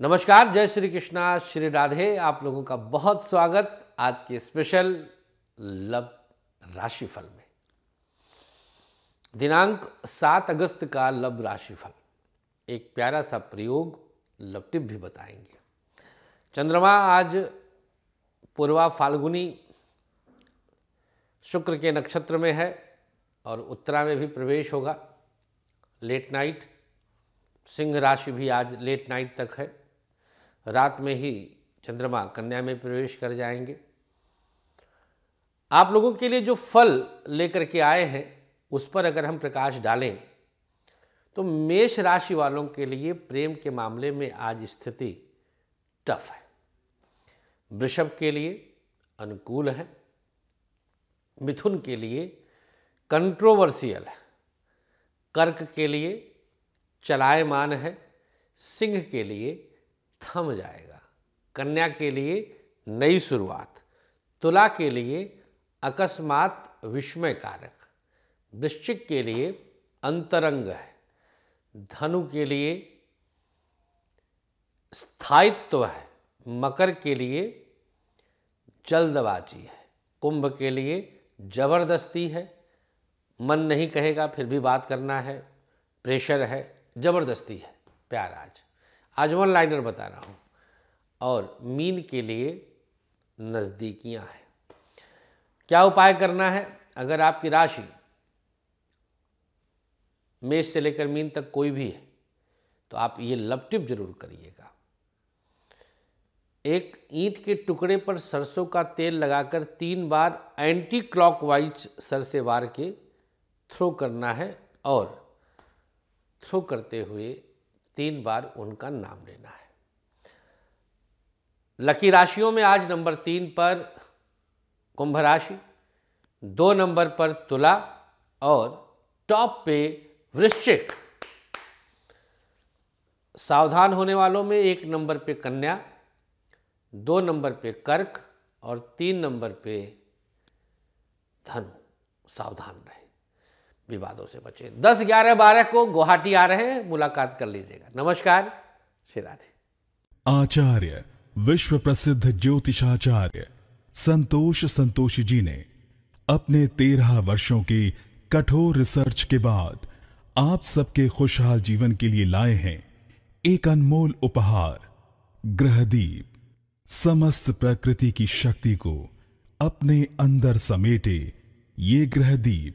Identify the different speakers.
Speaker 1: नमस्कार जय श्री कृष्णा श्री राधे आप लोगों का बहुत स्वागत आज के स्पेशल लव राशिफल में दिनांक सात अगस्त का लव राशिफल एक प्यारा सा प्रयोग लव टिप भी बताएंगे चंद्रमा आज पूर्वा फाल्गुनी शुक्र के नक्षत्र में है और उत्तरा में भी प्रवेश होगा लेट नाइट सिंह राशि भी आज लेट नाइट तक है रात में ही चंद्रमा कन्या में प्रवेश कर जाएंगे आप लोगों के लिए जो फल लेकर के आए हैं उस पर अगर हम प्रकाश डालें तो मेष राशि वालों के लिए प्रेम के मामले में आज स्थिति टफ है वृषभ के लिए अनुकूल है मिथुन के लिए कंट्रोवर्सियल है कर्क के लिए चलायमान है सिंह के लिए थम जाएगा कन्या के लिए नई शुरुआत तुला के लिए अकस्मात विस्मय कारक वृश्चिक के लिए अंतरंग है धनु के लिए स्थायित्व है मकर के लिए जल्दबाजी है कुंभ के लिए जबरदस्ती है मन नहीं कहेगा फिर भी बात करना है प्रेशर है जबरदस्ती है प्यार आज आज वन लाइनर बता रहा हूँ और मीन के लिए नज़दीकियाँ हैं क्या उपाय करना है अगर आपकी राशि मेष से लेकर मीन तक कोई भी है तो आप ये लपटिप जरूर करिएगा एक ईंट के टुकड़े पर सरसों का तेल लगाकर तीन बार एंटी क्लॉकवाइज सर से वार के थ्रो करना है और थ्रो करते हुए तीन बार उनका नाम लेना है लकी राशियों में आज नंबर तीन पर कुंभ राशि दो नंबर पर तुला और टॉप पे वृश्चिक सावधान होने वालों में एक नंबर पे कन्या दो नंबर पे कर्क और तीन नंबर पे धनु सावधान रहें विवादों से बचे दस ग्यारह बारह को गुवाहाटी आ रहे हैं मुलाकात कर लीजिएगा नमस्कार श्री राधे
Speaker 2: आचार्य विश्व प्रसिद्ध ज्योतिषाचार्य संतोष संतोष जी ने अपने तेरह वर्षों की कठोर रिसर्च के बाद आप सबके खुशहाल जीवन के लिए लाए हैं एक अनमोल उपहार ग्रहदीप समस्त प्रकृति की शक्ति को अपने अंदर समेटे ये ग्रहदीप